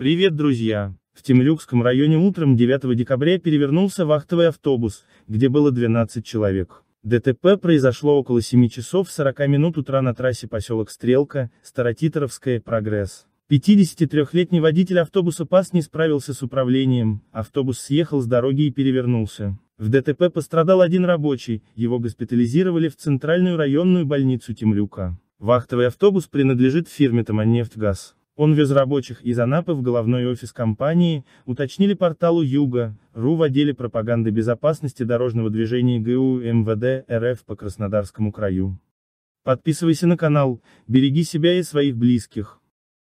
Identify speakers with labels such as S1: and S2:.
S1: Привет, друзья! В Темлюкском районе утром 9 декабря перевернулся вахтовый автобус, где было 12 человек. ДТП произошло около 7 часов 40 минут утра на трассе поселок Стрелка, Старотитровская, Прогресс. 53-летний водитель автобуса ПАС не справился с управлением, автобус съехал с дороги и перевернулся. В ДТП пострадал один рабочий, его госпитализировали в Центральную районную больницу Темлюка. Вахтовый автобус принадлежит фирме Таманнефть он вез рабочих из Анапы в головной офис компании, уточнили порталу Юга.ру в отделе пропаганды безопасности дорожного движения ГУ МВД РФ по Краснодарскому краю. Подписывайся на канал, береги себя и своих близких.